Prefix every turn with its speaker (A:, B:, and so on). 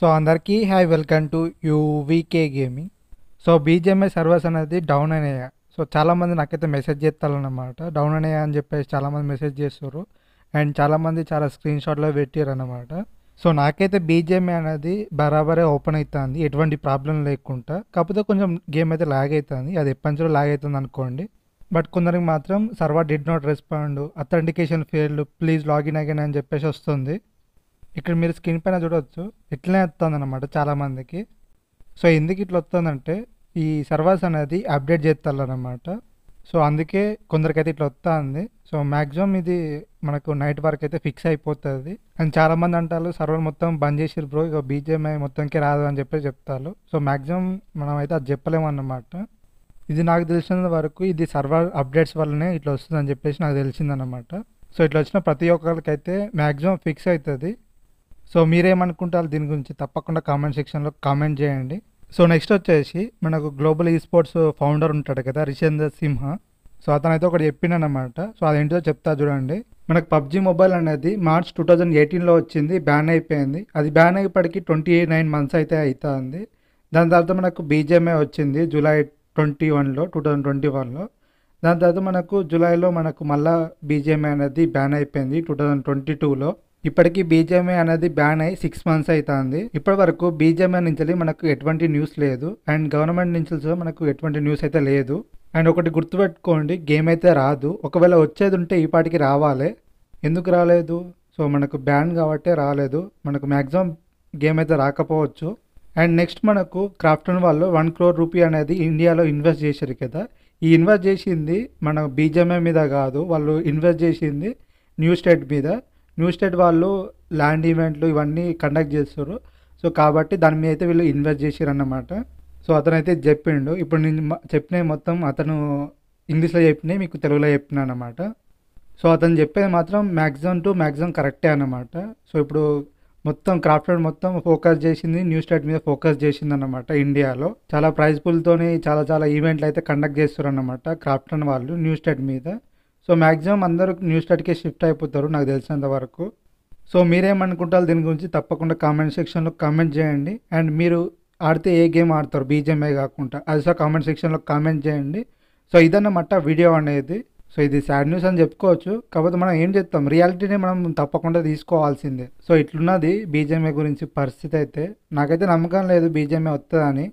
A: so అందరికీ have welcome to UVK gaming so BGMI servers అనేది down అయినాయా so చాలామంది నాకైతే మెసేజ్ చేస్తారనమాట డౌన్ అయినాయా అని చెప్పేసి చాలామంది మెసేజ్ చేస్తారు అండ్ చాలామంది చాలా స్క్రీన్ షాట్లో పెట్టారు అనమాట సో నాకైతే బీజేఎంఐ అనేది బరాబరే ఓపెన్ అవుతుంది ఎటువంటి ప్రాబ్లం లేకుండా కాకపోతే కొంచెం గేమ్ అయితే లాగ్ అవుతుంది అది ఎప్పటి లాగ్ అవుతుంది అనుకోండి బట్ కొందరికి మాత్రం server did not respond authentication fail please login again అని చెప్పేసి వస్తుంది ఇక్కడ మీరు స్కిన్ పైన చూడవచ్చు ఇట్లనే వస్తుందన్నమాట చాలామందికి సో ఎందుకు ఇట్లా వస్తుందంటే ఈ సర్వర్స్ అనేది అప్డేట్ చేస్తారన్నమాట సో అందుకే కొందరికైతే ఇట్లా వస్తుంది సో మ్యాక్సిమం ఇది మనకు నైట్ వరకు అయితే ఫిక్స్ అయిపోతుంది అండ్ చాలామంది అంటారు సర్వర్ మొత్తం బంద్ చేసిరు బ్రో ఇక బీజేఎంఐ మొత్తంకి రాదు అని చెప్పి చెప్తారు సో మ్యాక్సిమం మనం అయితే అది చెప్పలేమన్నమాట ఇది నాకు తెలిసిన వరకు ఇది సర్వర్ అప్డేట్స్ వల్లనే ఇట్లా వస్తుందని చెప్పేసి నాకు తెలిసిందన్నమాట సో ఇట్లా వచ్చిన ప్రతి ఒక్కరికైతే మ్యాక్సిమం ఫిక్స్ అవుతుంది సో మీరేమనుకుంటారు దీని గురించి తప్పకుండా కామెంట్ సెక్షన్లో కామెంట్ చేయండి సో నెక్స్ట్ వచ్చేసి మనకు గ్లోబల్ ఈ స్పోర్ట్స్ ఫౌండర్ ఉంటాడు కదా రిషేంద్ర సింహ సో అతనైతే ఒకటి అనమాట సో అది ఏంటో చెప్తా చూడండి మనకు పబ్జి మొబైల్ అనేది మార్చ్ టూ థౌజండ్ ఎయిటీన్లో వచ్చింది బ్యాన్ అయిపోయింది అది బ్యాన్ అయినప్పటికీ ట్వంటీ నైన్ మంత్స్ అయితే అవుతుంది దాని తర్వాత మనకు బీజేఎంఏ వచ్చింది జూలై ట్వంటీ వన్లో టూ థౌజండ్ ట్వంటీ వన్లో దాని తర్వాత మనకు జూలైలో మనకు మళ్ళా బీజేఎంఏ అనేది బ్యాన్ అయిపోయింది టూ థౌజండ్ ట్వంటీ టూలో ఇప్పటికీ బీజేఎంఏ అనేది బ్యాన్ అయి సిక్స్ మంత్స్ అవుతుంది ఇప్పటి వరకు బీజేఎంఏ నుంచి మనకు ఎటువంటి న్యూస్ లేదు అండ్ గవర్నమెంట్ నుంచి మనకు ఎటువంటి న్యూస్ అయితే లేదు అండ్ ఒకటి గుర్తుపెట్టుకోండి గేమ్ అయితే రాదు ఒకవేళ వచ్చేది ఉంటే ఈ పాటికి రావాలి ఎందుకు రాలేదు సో మనకు బ్యాన్ కాబట్టే రాలేదు మనకు మ్యాక్సిమం గేమ్ అయితే రాకపోవచ్చు అండ్ నెక్స్ట్ మనకు క్రాఫ్టన్ వాళ్ళు వన్ క్రోర్ రూపీ అనేది ఇండియాలో ఇన్వెస్ట్ చేశారు కదా ఈ ఇన్వెస్ట్ చేసింది మన బీజేఎంఏ మీద కాదు వాళ్ళు ఇన్వెస్ట్ చేసింది న్యూ స్టేట్ మీద న్యూ స్టేట్ వాళ్ళు ల్యాండ్ ఈవెంట్లు ఇవన్నీ కండక్ట్ చేస్తారు సో కాబట్టి దాని మీద అయితే వీళ్ళు ఇన్వెస్ట్ చేసారు అన్నమాట సో అతనైతే చెప్పిండు ఇప్పుడు నేను చెప్పినవి మొత్తం అతను ఇంగ్లీష్లో చెప్పినాయి మీకు తెలుగులో చెప్పిన అనమాట సో అతను చెప్పేది మాత్రం మ్యాక్సిమం టు మ్యాక్సిమం కరెక్టే అనమాట సో ఇప్పుడు మొత్తం క్రాఫ్ట్ మొత్తం ఫోకస్ చేసింది న్యూ స్టేట్ మీద ఫోకస్ చేసింది అనమాట ఇండియాలో చాలా ప్రైజ్ఫుల్తోనే చాలా చాలా ఈవెంట్లు అయితే కండక్ట్ చేస్తారు అనమాట క్రాఫ్టన్ వాళ్ళు న్యూ స్టేట్ మీద సో మ్యాక్సిమం అందరూ న్యూ స్టార్ట్కే షిఫ్ట్ అయిపోతారు నాకు తెలిసినంత వరకు సో మీరేమనుకుంటారు దీని గురించి తప్పకుండా కామెంట్ సెక్షన్లో కామెంట్ చేయండి అండ్ మీరు ఆడితే ఏ గేమ్ ఆడతారు బీజేమే కాకుండా అది సో కామెంట్ సెక్షన్లో కామెంట్ చేయండి సో మట్ట వీడియో అనేది సో ఇది సాడ్ న్యూస్ అని చెప్పుకోవచ్చు కాకపోతే మనం ఏం చెప్తాం రియాలిటీని మనం తప్పకుండా తీసుకోవాల్సిందే సో ఇట్లున్నది బీజేఎంఏ గురించి పరిస్థితి అయితే నాకైతే నమ్మకం లేదు బీజేఎంఏ వస్తుందని